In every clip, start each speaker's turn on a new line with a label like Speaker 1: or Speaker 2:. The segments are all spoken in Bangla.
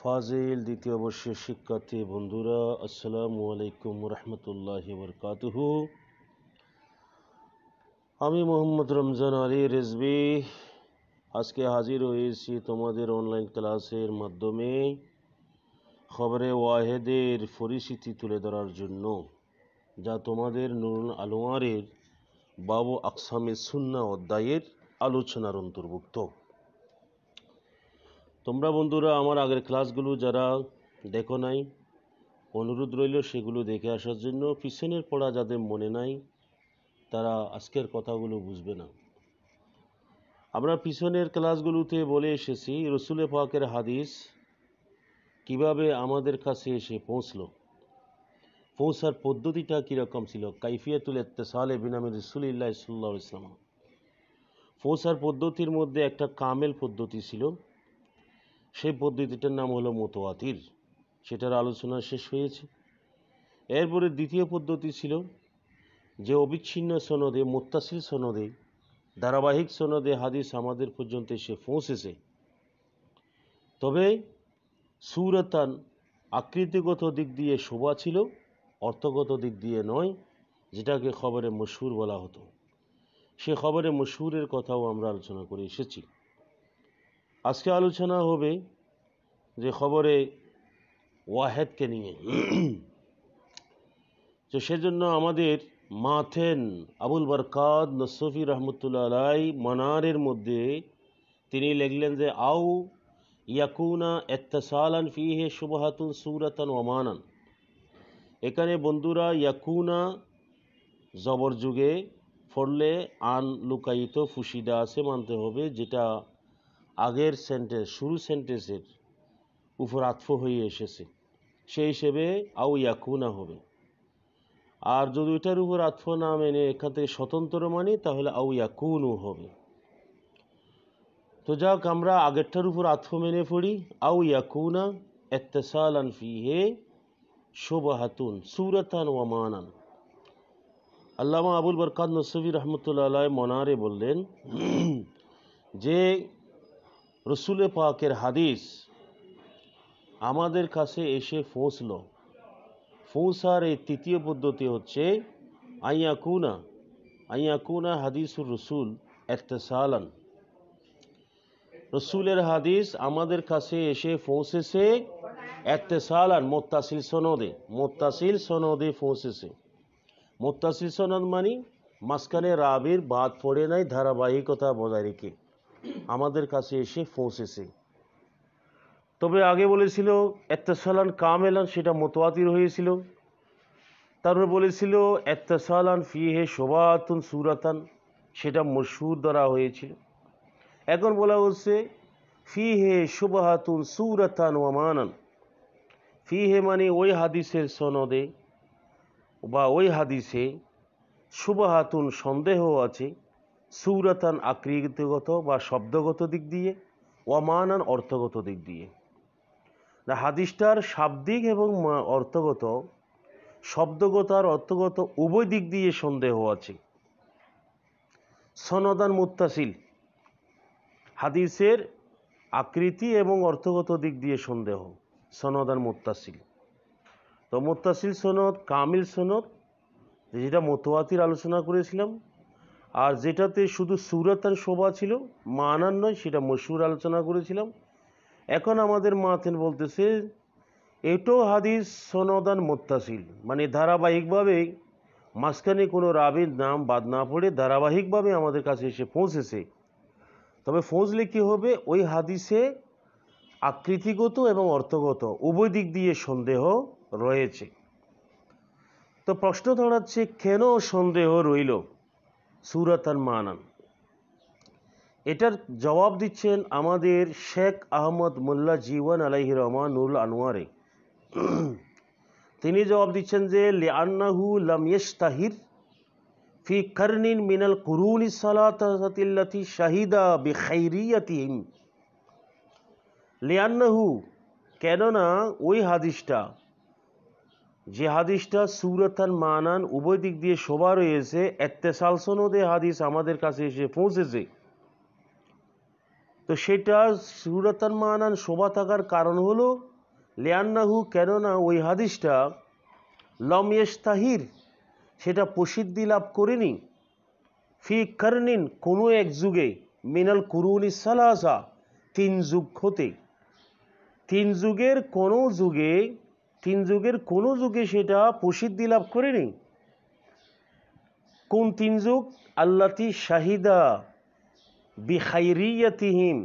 Speaker 1: ফাজিল দ্বিতীয় বর্ষের শিক্ষার্থী বন্ধুরা আসসালামু আলাইকুম রহমতুল্লাহ বরকাতহ আমি মোহাম্মদ রমজান আলী রেজবি আজকে হাজির হয়েছি তোমাদের অনলাইন ক্লাসের মাধ্যমে খবরে ওয়াহেদের পরিস্থিতি তুলে ধরার জন্য যা তোমাদের নুরুল আলোয়ারের বাবু আকসামে সুন্না অধ্যায়ের আলোচনার অন্তর্ভুক্ত তোমরা বন্ধুরা আমার আগের ক্লাসগুলো যারা দেখো নাই অনুরোধ রইল সেগুলো দেখে আসার জন্য পিছনের পড়া যাদের মনে নাই তারা আজকের কথাগুলো বুঝবে না আমরা পিছনের ক্লাসগুলোতে বলে এসেছি রসুলে পাকের হাদিস কিভাবে আমাদের কাছে এসে পৌঁছল পৌঁছার পদ্ধতিটা কীরকম ছিল কাইফিয়াতুল এত্তেসালে বিনামির রসুলিল্লাহ সাল্লাহ ইসলাম পৌঁছার পদ্ধতির মধ্যে একটা কামেল পদ্ধতি ছিল সেই পদ্ধতিটার নাম হলো মোতোয়াতির সেটার আলোচনা শেষ হয়েছে এরপরে দ্বিতীয় পদ্ধতি ছিল যে অবিচ্ছিন্ন সনদে মোত্তাসিল সনদে ধারাবাহিক সনদে হাদিস আমাদের পর্যন্ত এসে পৌঁছেছে তবে সুরতান আকৃতিগত দিক দিয়ে শোভা ছিল অর্থগত দিক দিয়ে নয় যেটাকে খবরে মশুর বলা হতো সে খবরে মশুরের কথাও আমরা আলোচনা করে এসেছি আজকে আলোচনা হবে যে খবরে ওয়াহেদকে নিয়ে তো সেজন্য আমাদের মাথেন আবুল বরকাদ নসফি রহমতুল্লা আলাই মানারের মধ্যে তিনি লিখলেন যে আউ ইয়াকুনা এত্তাসালান ফিহে শুভহাতুন সুরাতন ওমানান এখানে বন্ধুরা ইয়াকুনা জবর যুগে পড়লে আন লুকায়িত ফুসিদা আছে মানতে হবে যেটা আগের সেন্টেন্স শুরু সেন্টেন্সের উপর আত্ম হয়ে এসেছে সেই হিসেবে আউ ইয়াকুনা হবে আর যদি ওইটার উপর আত্ম না মেনে এখান থেকে স্বতন্ত্র মানি তাহলে আউ ইয়াকুনও হবে তো যাক আমরা আগেরটার উপর আত্ম মেনে পড়ি আউ ইয়াকুনা এত্তেসাল আনফি হে শোবাহাতুন সুরতান ওয়ামানান আল্লামা আবুল বরকাত নসফি রহমতুল্লাহ মনারে বললেন যে রসুলে পাকের হাদিস আমাদের কাছে এসে ফোঁসল ফোঁসার এই তৃতীয় পদ্ধতি হচ্ছে আইয়া কুনা আইয়া কুনা হাদিসুর রসুল এত্তেসালান রসুলের হাদিস আমাদের কাছে এসে পৌঁছেছে এত্তেসালান মোত্তাসিল সনদে মোত্তাসিল সনদে ফোঁসেছে মোত্তাসিল সনদ মানে মাঝখানে রাবির বাদ পড়ে নাই ধারাবাহিকতা বজায় রেখে আমাদের কাছে এসে পৌঁছেছে তবে আগে বলেছিল কাম কামেলান সেটা মোতোয়াতির হয়েছিল তারপরে বলেছিল এত্তাসালান ফিহে শোভাতুন সুরাতান সেটা মশুর দ্বারা হয়েছিল এখন বলা হচ্ছে ফি হে সুরাতান ও ফি হে মানে ওই হাদিসের সনদে বা ওই হাদিসে শুবাহাতুন সন্দেহ আছে সুরতান আকৃতিগত বা শব্দগত দিক দিয়ে অমানান অর্থগত দিক দিয়ে না হাদিসটার শাব্দিক এবং অর্থগত শব্দগত আর অর্থগত উভয় দিক দিয়ে সন্দেহ আছে সনদান মুত্তাসিল হাদিসের আকৃতি এবং অর্থগত দিক দিয়ে সন্দেহ সনদান মুত্তাসিল তো মুত্তাসিল সনদ কামিল সনদ যেটা মতোয়াতির আলোচনা করেছিলাম আর যেটাতে শুধু সুরত আর শোভা ছিল মানার নয় সেটা মশুর আলোচনা করেছিলাম এখন আমাদের মাথেন বলতেছে এটাও হাদিস সনদান মোত্তাশীল মানে ধারাবাহিকভাবে মাঝখানে কোনো রাবির নাম বাদ না পড়ে ধারাবাহিকভাবে আমাদের কাছে এসে পৌঁছেছে তবে পৌঁছলে কী হবে ওই হাদিসে আকৃতিগত এবং অর্থগত উভয় দিক দিয়ে সন্দেহ রয়েছে তো প্রশ্ন দাঁড়াচ্ছে কেন সন্দেহ রইল সুরাত মানান এটার জবাব দিচ্ছেন আমাদের শেখ আহমদ মোল্লা জীবন আলাহি রহমান আনোয়ারে তিনি জবাব দিচ্ছেন যে লিয়ান্নাহু লামিয়েশ তাহির ফি কর্নিন মিনাল কুরুন সালাতি শাহিদা বেখাইরিয়াতিহিম লিয়ান্নাহু কেননা ওই হাদিসটা যে হাদিসটা সুরতান মানান উভয় দিক দিয়ে শোভা রয়েছে এত্তেসাল সনদে হাদিস আমাদের কাছে এসে পৌঁছেছে তো সেটা সুরতান মানান শোভা থাকার কারণ হলো লেয়ান্নাহু কেননা ওই হাদিসটা লময়েশ তাহির সেটা প্রসিদ্ধি লাভ করেনি ফি কার্নিন কোনো এক যুগে মিনাল কুরুন ইসালাসা তিন যুগ হতে তিন যুগের কোনো যুগে তিন যুগের কোন যুগে সেটা প্রসিদ্ধি লাভ করেনি কোন তিন যুগ আল্লাতি শাহিদা বিহাইরিয়াতিহীন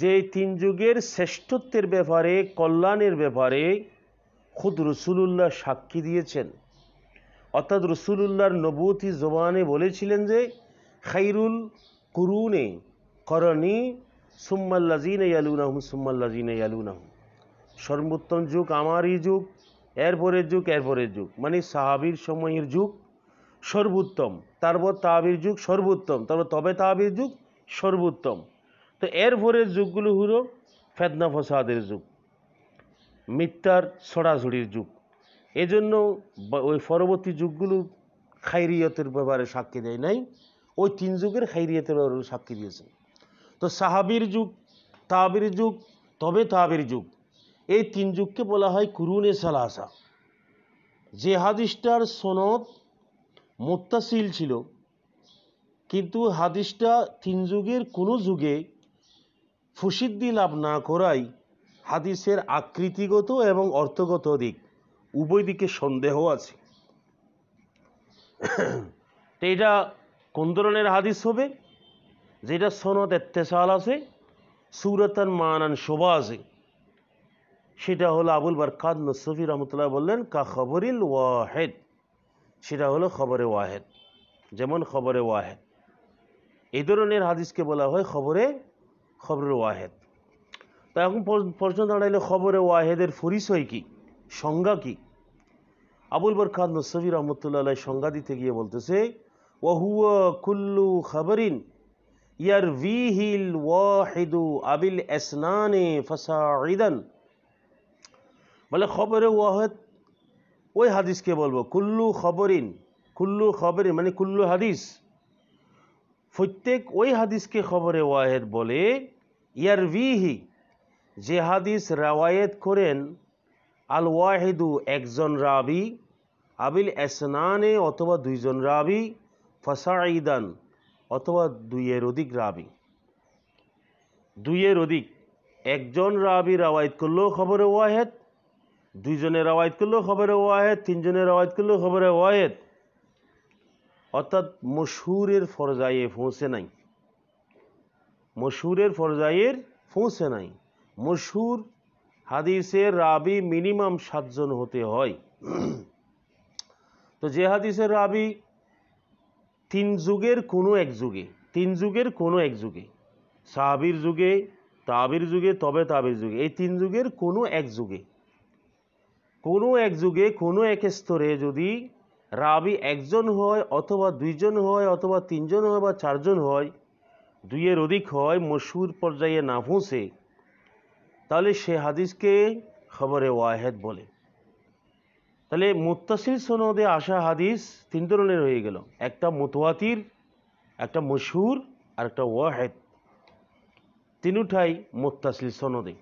Speaker 1: যে তিন যুগের শ্রেষ্ঠত্বের ব্যাপারে কল্যাণের ব্যাপারে খুদ রসুলুল্লাহ সাক্ষী দিয়েছেন অর্থাৎ রসুলুল্লাহর নবতী জবানে বলেছিলেন যে খাইরুল কুরুনে করণী সুম্মাল্লাজিন ইয়ালুনাহু সুম্মাল্লাজিন ইয়ালুনাহু সর্বোত্তম যুগ আমারই যুগ এরপরের যুগ এরপরের যুগ মানে সাহাবির সময়ের যুগ সর্বোত্তম তারপর তাহাবির যুগ সর্বোত্তম তারপর তবে তাহাবির যুগ সর্বোত্তম তো এরপরের যুগগুলো হলো ফেদনা ফসাদের যুগ মিথ্যার ছড়াছড়ির যুগ এজন্য ওই পরবর্তী যুগগুলো খাইরিয়তের ব্যাপারে সাক্ষী দেয় নাই ওই তিন যুগের খাইরিয়তের ব্যাপারে সাক্ষী দিয়েছে তো সাহাবির যুগ তাবির যুগ তবে তাবির যুগ এই তিন যুগকে বলা হয় কুরুনে সালাসা যে হাদিসটার সনদ মোত্তাশীল ছিল কিন্তু হাদিসটা তিন যুগের কোনো যুগে ফুসিদ্দি লাভ না করাই হাদিসের আকৃতিগত এবং অর্থগত দিক উভয় দিকে সন্দেহ আছে এটা কোন ধরনের হাদিস হবে যেটা সনদ এত্তেসাল আছে সুরতন মানান শোভা আছে সেটা হলো আবুল বারকাত নসফি রহমতুল্লাহ বললেন কা খবরিল ওয়াহেদ সেটা হলো খবরে ওয়াহেদ যেমন খবরে ওয়াহেদ এই ধরনের হাদিসকে বলা হয় খবরে খবরের ওয়াহেদ তা এখন প্রশ্ন দাঁড়াইলো খবরে ওয়াহেদের পরিচয় কী সংজ্ঞা কী আবুল বরখান নসফি রহমতুল্লাহ সংজ্ঞা দিতে গিয়ে বলতেছে ওহুয়া কুল্লু খবরিন ইয়ার ভি হিল ওয়াহিদু আবিল এসনানে ইদান বলে খবরে ওয়াহেদ ওই হাদিসকে বলবো কুল্লু খবরিন কুল্লু খবরিন মানে কুল্লু হাদিস প্রত্যেক ওই হাদিসকে খবরে ওয়াহেদ বলে ভিহি যে হাদিস রাওয়ায়েত করেন আল ওয়াহিদু একজন রাবি আবিল এসনানে অথবা দুইজন রাবি ফসাঈদান অথবা দুইয়ের অধিক রাবি দুইয়ের অধিক একজন রাবি রাওয়ায়ত করলেও খবরে ওয়াহেদ দুইজনের রওয়ায়ত করলেও খবরে ওয়াহেদ তিনজনের রওয়ায়ত করলেও খবরে ওয়াহেদ অর্থাৎ মশুরের ফরজাইয়ে পৌঁছে নাই মশুরের ফরজাইয়ের পৌঁছে নাই মশুর হাদিসের রাবি মিনিমাম সাতজন হতে হয় তো যে হাদিসের রাবি তিন যুগের কোনো এক যুগে তিন যুগের কোনো এক যুগে সাহাবির যুগে তাবির যুগে তবে তাবির যুগে এই তিন যুগের কোনো এক যুগে কোনো এক যুগে কোনো এক স্তরে যদি রাবি একজন হয় অথবা দুইজন হয় অথবা তিনজন হয় বা চারজন হয় দুইয়ের অধিক হয় মশুর পর্যায়ে না পৌঁছে তাহলে সে হাদিসকে খবরে ওয়াহেদ বলে তাহলে মুত্তাসিল সনদে আসা হাদিস তিন ধরনের হয়ে গেল একটা মুতোয়াতির একটা মশুর আর একটা ওয়াহেদ তিনুঠাই মোত্তাসিল সনদে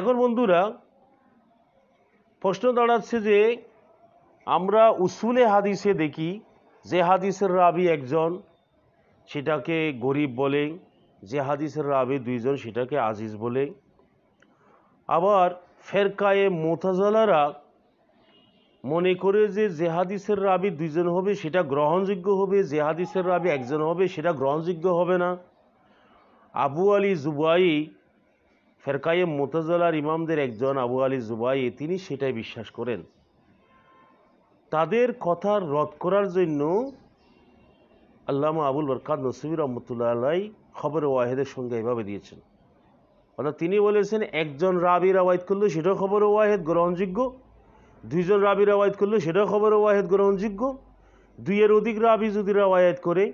Speaker 1: এখন বন্ধুরা প্রশ্ন দাঁড়াচ্ছে যে আমরা উসুলে হাদিসে দেখি যে হাদিসের রাবি একজন সেটাকে গরিব বলে যে হাদিসের রাবি দুইজন সেটাকে আজিজ বলে আবার ফেরকায়ে মোতাজালারা মনে করে যে জেহাদিসের রাবি দুইজন হবে সেটা গ্রহণযোগ্য হবে জেহাদিসের রাবি একজন হবে সেটা গ্রহণযোগ্য হবে না আবু আলী জুবাই ফেরকাইয়ে মোতাজালার ইমামদের একজন আবু আলী জুবাই তিনি সেটাই বিশ্বাস করেন তাদের কথা রদ করার জন্য আল্লামা আবুল বরকাত নসিবুর রহমতুল্লাহ আলাই খবর ওয়াহেদের সঙ্গে এভাবে দিয়েছেন অর্থাৎ তিনি বলেছেন একজন রাবির রাওয়ায়ত করলো সেটাও খবর ওয়াহেদ গ্রহণযোগ্য দুইজন রাবির রাওয়ায়ত করলো সেটাও খবর ওয়াহেদ গ্রহণযোগ্য দুইয়ের অধিক রাবি যদি রাওয়ায়াত করে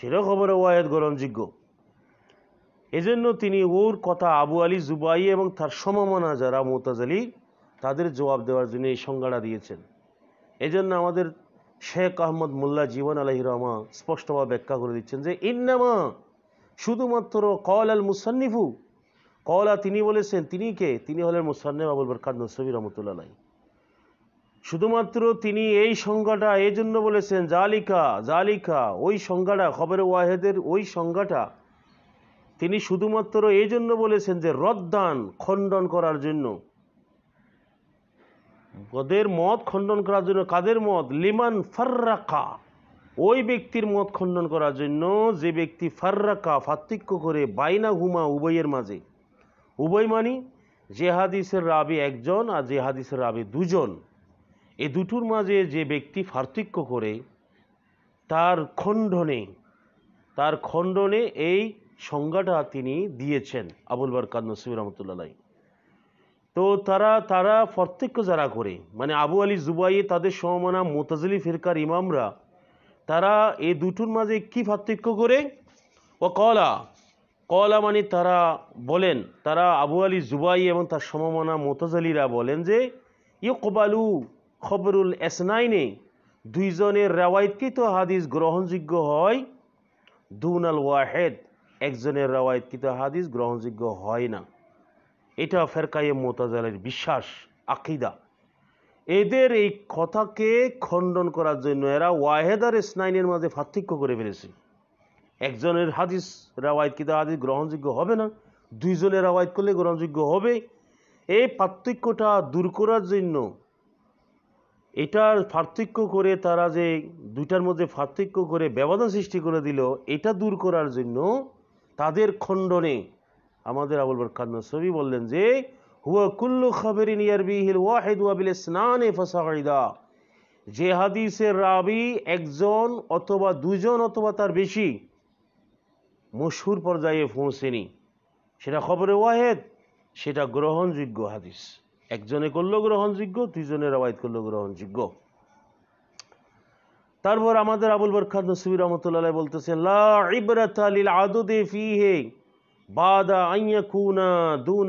Speaker 1: সেটাও খবর ওয়াহেদ গ্রহণযোগ্য এজন্য তিনি ওর কথা আবু আলী জুবাই এবং তার সমমনা যারা মোতাজালি তাদের জবাব দেওয়ার জন্য এই সংজ্ঞাটা দিয়েছেন এজন্য আমাদের শেখ আহমদ মোল্লা জীবন আলহি রহমা স্পষ্টভাবে ব্যাখ্যা করে দিচ্ছেন যে ইন্নামা শুধুমাত্র কল আল মুসান্নিফু কলা তিনি বলেছেন তিনি কে তিনি হলেন মুসান্নেব আবুল বরকাত নসবির রহমতুল্লাহ শুধুমাত্র তিনি এই সংজ্ঞাটা এই জন্য বলেছেন জালিকা জালিকা ওই সংজ্ঞাটা খবর ওয়াহেদের ওই সংজ্ঞাটা তিনি শুধুমাত্র এই জন্য বলেছেন যে রদ্দান খণ্ডন করার জন্য কদের মত খণ্ডন করার জন্য কাদের মত লিমান ফার্রাকা ওই ব্যক্তির মত খণ্ডন করার জন্য যে ব্যক্তি ফার্রাকা ফাত্তিক্য করে বাইনা হুমা উভয়ের মাঝে উভয় মানি জেহাদিসের রাবি একজন আর জেহাদিসের রাবি দুজন এ দুটোর মাঝে যে ব্যক্তি ফার্থক্য করে তার খণ্ডনে তার খণ্ডনে এই সংজ্ঞাটা তিনি দিয়েছেন আবুল কান নসিম রহমতুল্লাহ তো তারা তারা প্রত্যক্ষ যারা করে মানে আবু আলী জুবাইয়ে তাদের সমমানা মোতাজলি ফিরকার ইমামরা তারা এ দুটোর মাঝে কি পার্থক্য করে ও কলা কলা মানে তারা বলেন তারা আবু আলী জুবাই এবং তার সমমানা মোতাজলিরা বলেন যে ইউ কবালু খবরুল এসনাইনে দুইজনের রেওয়ায়তকে তো হাদিস গ্রহণযোগ্য হয় দুন আল ওয়াহেদ একজনের রাওয়ায়তকৃত হাদিস গ্রহণযোগ্য হয় না এটা ফেরকাইয়ে মোতাজালের বিশ্বাস আকিদা এদের এই কথাকে খণ্ডন করার জন্য এরা ওয়াহেদার স্নাইনের মাঝে পার্থক্য করে ফেলেছে একজনের হাদিস রাওয়ায়তকৃত হাদিস গ্রহণযোগ্য হবে না দুইজনের রাওয়ায়ত করলে গ্রহণযোগ্য হবে এই পার্থক্যটা দূর করার জন্য এটার পার্থক্য করে তারা যে দুইটার মধ্যে পার্থক্য করে ব্যবধান সৃষ্টি করে দিল এটা দূর করার জন্য তাদের খণ্ডনে আমাদের আবুল বরকান নসবি বললেন যে হুয়া কুল্লু স্নানে যে হাদিসের রাবি একজন অথবা দুজন অথবা তার বেশি মশুর পর্যায়ে পৌঁছেনি সেটা খবরে ওয়াহেদ সেটা গ্রহণযোগ্য হাদিস একজনে করলো গ্রহণযোগ্য দুজনে রাবায়ত করলো গ্রহণযোগ্য তারপর আমাদের আবুল বরখান নসুবি রহমতুল্লাহ বলতেছে ফিহে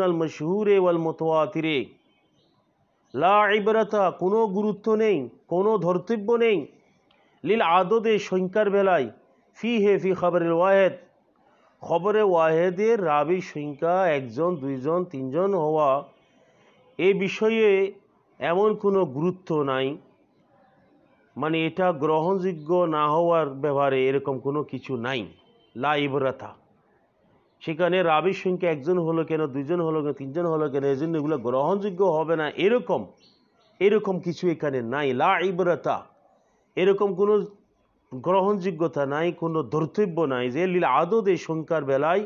Speaker 1: আল মশহুরে ওয়াল লা কোনো গুরুত্ব নেই কোনো ধর্তব্য নেই লীল আদদে সংখ্যার বেলায় ফি হে ফি খবরের ওয়াহেদ খবরে ওয়াহেদের রাবির সংখ্যা একজন দুইজন তিনজন হওয়া এ বিষয়ে এমন কোনো গুরুত্ব নাই মানে এটা গ্রহণযোগ্য না হওয়ার ব্যাপারে এরকম কোনো কিছু নাই লা সেখানে রাবির সংখ্যা একজন হলো কেন দুজন হলো কেন তিনজন হলো কেন এই জন্য এগুলো গ্রহণযোগ্য হবে না এরকম এরকম কিছু এখানে নাই লা এরকম কোনো গ্রহণযোগ্যতা নাই কোনো ধর্তব্য নাই যে লীল আদত সংখ্যার বেলায়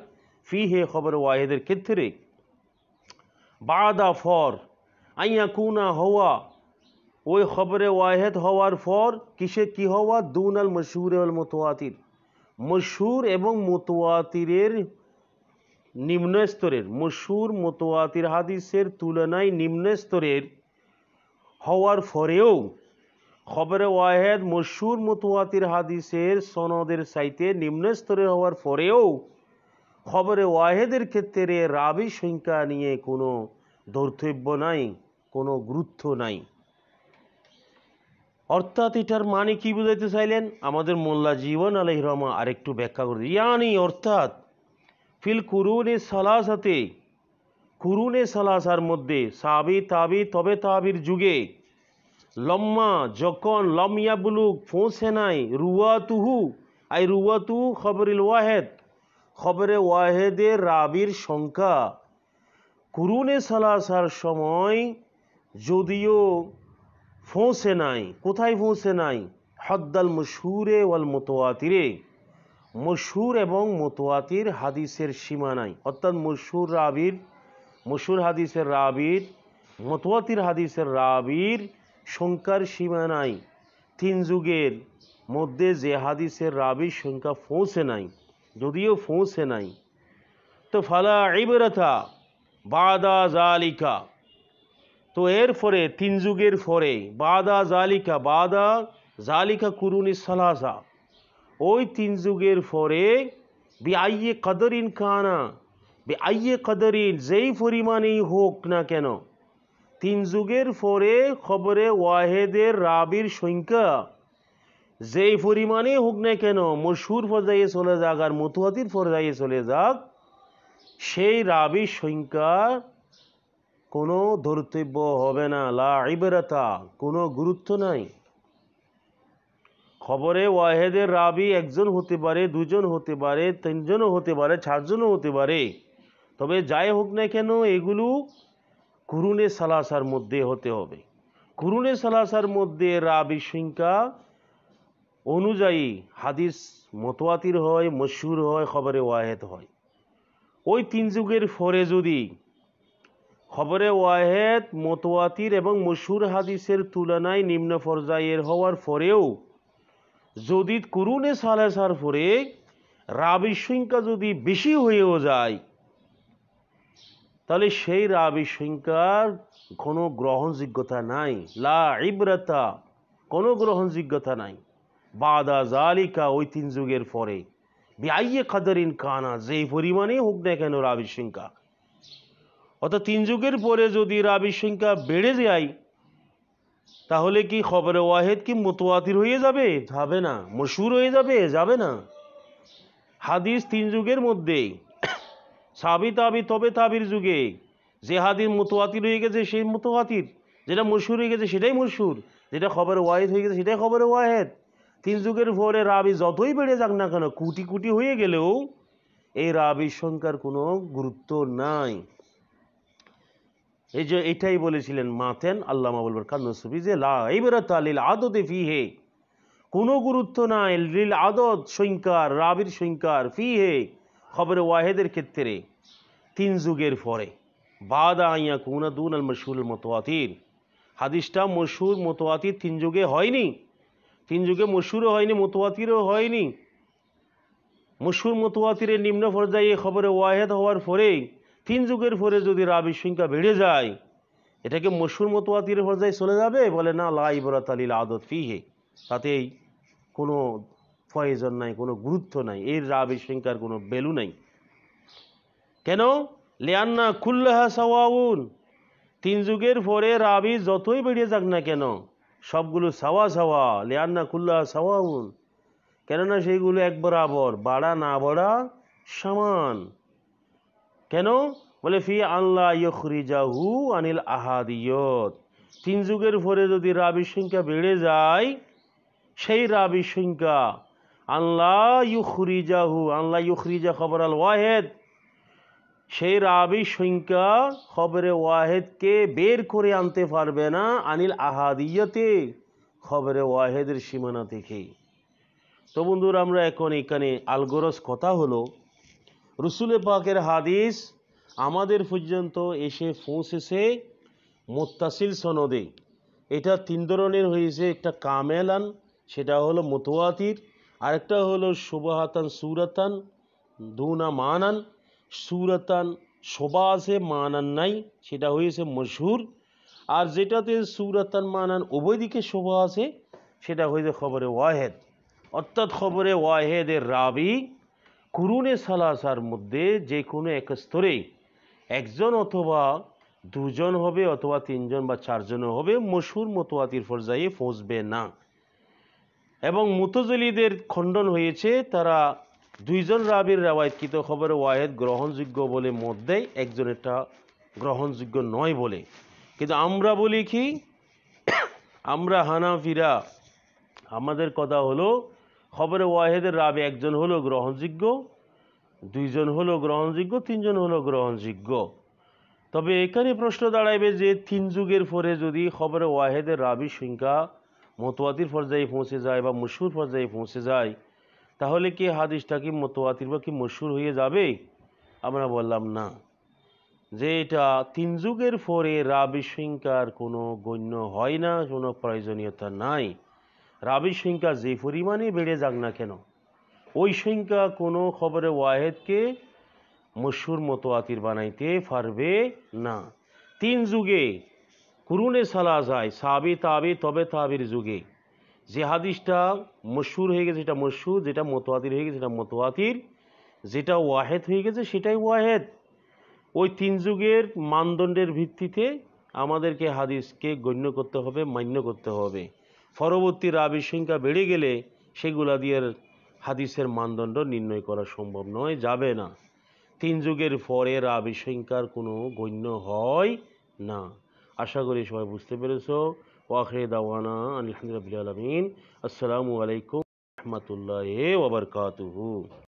Speaker 1: ফি হে খবর ওয়াহেদের ক্ষেত্রে বাদা ফর আইয়া কুনা হওয়া ওই খবরে ওয়াহেদ হওয়ার পর কিসে কি হওয়া দুন আল মশহুর আল মতোয়াতির মশহুর এবং মতোয়াতিরের নিম্ন স্তরের মশহুর মতোয়াতির হাদিসের তুলনায় নিম্ন স্তরের হওয়ার পরেও খবরে ওয়াহেদ মশহুর মতোয়াতির হাদিসের সনদের সাইতে নিম্ন স্তরের হওয়ার পরেও খবরে ওয়াহেদের ক্ষেত্রে রাবি সংখ্যা নিয়ে কোনো দর্তব্য নাই কোনো গুরুত্ব নাই অর্থাৎ এটার মানে কি বুঝাইতে চাইলেন আমাদের মোল্লা জীবন আলহ রহমা আরেকটু ব্যাখ্যা করে ইয়ানি অর্থাৎ ফিল কুরুনে সালাসাতে কুরুনে সালাসার মধ্যে সাবি তাবি তবে তাবির যুগে লম্মা যখন লমিয়া বুলুক পৌঁছে নাই রুয়াতুহু আই রুয়াতু খবরিল ওয়াহেদ খবরে ওয়াহেদের রাবির সংখ্যা কুরুনে সালাসার সময় যদিও ফোঁসে নাই কোথায় ফোঁসে নাই হদ্দাল মশহুরে ওয়াল মতোয়াতিরে মশহুর এবং মতোয়াতির হাদিসের সীমা নাই অর্থাৎ মশহুর রাবির মশুর হাদিসের রাবির মতোয়াতির হাদিসের রাবির সংখ্যার সীমা নাই তিন যুগের মধ্যে যে হাদিসের রাবির সংখ্যা ফোঁসে নাই যদিও ফোঁসে নাই তো ফালা ইবরাথা বাদা জালিকা তো এর এরপরে তিন যুগের পরে বাদা জালিকা বাদা জালিকা কুরুনি সালাসা ওই তিন যুগের পরে আইয়ে কাদরিন কানা আইয়ে কাদরিন যেই পরিমাণেই হোক না কেন তিন যুগের পরে খবরে ওয়াহেদের রাবির সংখ্যা যেই পরিমাণে হোক না কেন মশুর পর্যায়ে চলে যাক আর মতুয়াতির পর্যায়ে চলে যাক সেই রাবির সংখ্যা কোনো ধর্তব্য হবে না লা ইবরাতা কোনো গুরুত্ব নাই খবরে ওয়াহেদের রাবি একজন হতে পারে দুজন হতে পারে তিনজনও হতে পারে চারজনও হতে পারে তবে যাই হোক না কেন এগুলো কুরুনে সালাসার মধ্যে হতে হবে কুরুনে সালাসার মধ্যে রাবির সংখ্যা অনুযায়ী হাদিস মতোয়াতির হয় মশহুর হয় খবরে ওয়াহেদ হয় ওই তিন যুগের ফরে যদি খবরে ওয়াহেদ মতোয়াতির এবং মশুর হাদিসের তুলনায় নিম্ন পর্যায়ের হওয়ার পরেও যদি কুরুনে সালেসার পরে রাবির সংখ্যা যদি বেশি হয়েও যায় তাহলে সেই রাবির সংখ্যার কোনো গ্রহণযোগ্যতা নাই লা ইব্রতা কোনো গ্রহণযোগ্যতা নাই বাদা জালিকা ওই তিন যুগের পরে বিআইয়ে কাদারিন কানা যেই পরিমাণেই হোক না কেন রাবির সংখ্যা অর্থাৎ তিন যুগের পরে যদি রাবির সংখ্যা বেড়ে যায় তাহলে কি খবরে ওয়াহেদ কি মোতোয়াতির হয়ে যাবে যাবে না মশুর হয়ে যাবে যাবে না হাদিস তিন যুগের মধ্যে সাবি তাবি তবে তাবির যুগে যে হাদিস মোতোয়াতির হয়ে গেছে সেই মোতোয়াতির যেটা মশুর হয়ে গেছে সেটাই মশুর যেটা খবর ওয়াহেদ হয়ে গেছে সেটাই খবর ওয়াহেদ তিন যুগের পরে রাবি যতই বেড়ে যাক না কেন কুটি কুটি হয়ে গেলেও এই রাবির সংখ্যার কোনো গুরুত্ব নাই এই যে এটাই বলেছিলেন মাতেন আল্লাহ মাবুল সুফি যে লাইবরাত আলিল আদতে ফিহে কোনো গুরুত্ব নাই লিল আদত সংকার রাবির ফি ফিহে খবরে ওয়াহেদের ক্ষেত্রে তিন যুগের পরে বাদা আইয়া কুনা দুন আল মশুর মতোয়াতির হাদিসটা মশুর মতোয়াতির তিন যুগে হয়নি তিন যুগে মশুরও হয়নি মতোয়াতিরও হয়নি মশুর মতোয়াতিরের নিম্ন পর্যায়ে খবরে ওয়াহেদ হওয়ার পরেই তিন যুগের পরে যদি রাবির সংখ্যা বেড়ে যায় এটাকে মসুর মতো আতির পর্যায়ে চলে যাবে বলে না লাই বরাত আলীল আদত ফিহে তাতেই কোনো প্রয়োজন নাই কোনো গুরুত্ব নাই এর রাবির সংখ্যার কোনো ভ্যালু নাই কেন লেয়ান্না খুল্লাহা সাওয়াউন তিন যুগের পরে রাবি যতই বেড়ে যাক না কেন সবগুলো সাওয়া সাওয়া লেয়ান্না খুল্লাহা সাওয়াউন কেননা সেইগুলো এক বরাবর বাড়া না বড়া সমান কেন বলে ফি আল্লাহ ইয়খরিজাহু আনিল আহাদিয়ত তিন যুগের পরে যদি রাবির সংখ্যা বেড়ে যায় সেই রাবির সংখ্যা আল্লাহ ইউখরিজাহু আল্লাহ ইউখরিজা খবর আল ওয়াহেদ সেই রাবির সংখ্যা খবরে ওয়াহেদকে বের করে আনতে পারবে না আনিল আহাদিয়াতে খবরে ওয়াহেদের সীমানা থেকে তো বন্ধুরা আমরা এখন এখানে আলগোরস কথা হলো রসুলে পাকের হাদিস আমাদের পর্যন্ত এসে পৌঁছেছে মোত্তাসিল সনদে এটা তিন ধরনের হয়েছে একটা কামেলান সেটা হলো মতোয়াতির আরেকটা হলো শোভাহাতান সুরাতান দুনা মানান সুরাতান শোভা আছে মানান নাই সেটা হয়েছে মশহুর আর যেটাতে সুরাতান মানান উভয় দিকে শোভা আছে সেটা হয়েছে খবরে ওয়াহেদ অর্থাৎ খবরে ওয়াহেদের রাবি কুরুনে সালাসার মধ্যে যে কোনো এক স্তরেই একজন অথবা দুজন হবে অথবা তিনজন বা চারজনও হবে মশুর মতোয়াতির পর্যায়ে পৌঁছবে না এবং মুতজলিদের খণ্ডন হয়েছে তারা দুইজন রাবির রেওয়ায়তকৃত খবর ওয়াহেদ গ্রহণযোগ্য বলে মত দেয় একজন এটা গ্রহণযোগ্য নয় বলে কিন্তু আমরা বলি কি আমরা হানাফিরা আমাদের কথা হলো খবরে ওয়াহেদের রাবে একজন হলো গ্রহণযোগ্য দুইজন হলো গ্রহণযোগ্য তিনজন হলো গ্রহণযোগ্য তবে এখানে প্রশ্ন দাঁড়াইবে যে তিন যুগের পরে যদি খবরে ওয়াহেদের রাবি সংখ্যা মতোয়াতির পর্যায়ে পৌঁছে যায় বা মশুর পর্যায়ে পৌঁছে যায় তাহলে কি হাদিসটা কি মতোয়াতির বা কি মশুর হয়ে যাবে আমরা বললাম না যে এটা তিন যুগের পরে রাবি সংখ্যার কোনো গণ্য হয় না কোনো প্রয়োজনীয়তা নাই রাবির সংখ্যা যে পরিমাণে বেড়ে যাক না কেন ওই সংখ্যা কোনো খবরে ওয়াহেদকে মশুর মতো আতির বানাইতে পারবে না তিন যুগে কুরুনে সালা যায় সাবি তাবি তবে তাবির যুগে যে হাদিসটা মশুর হয়ে গেছে সেটা মশুর যেটা মতোয়াতির হয়ে গেছে সেটা মতোয়াতির যেটা ওয়াহেদ হয়ে গেছে সেটাই ওয়াহেদ ওই তিন যুগের মানদণ্ডের ভিত্তিতে আমাদেরকে হাদিসকে গণ্য করতে হবে মান্য করতে হবে পরবর্তী রাবির সংখ্যা বেড়ে গেলে সেগুলা দিয়ে হাদিসের মানদণ্ড নির্ণয় করা সম্ভব নয় যাবে না তিন যুগের পরে রাবি সংখ্যার কোনো গণ্য হয় না আশা করি সবাই বুঝতে পেরেছ ওয়াখরে দাওয়ানা আলহামদুলিল্লাহ আলমিন আসসালামু আলাইকুম রহমতুল্লাহ ওবরকাতহু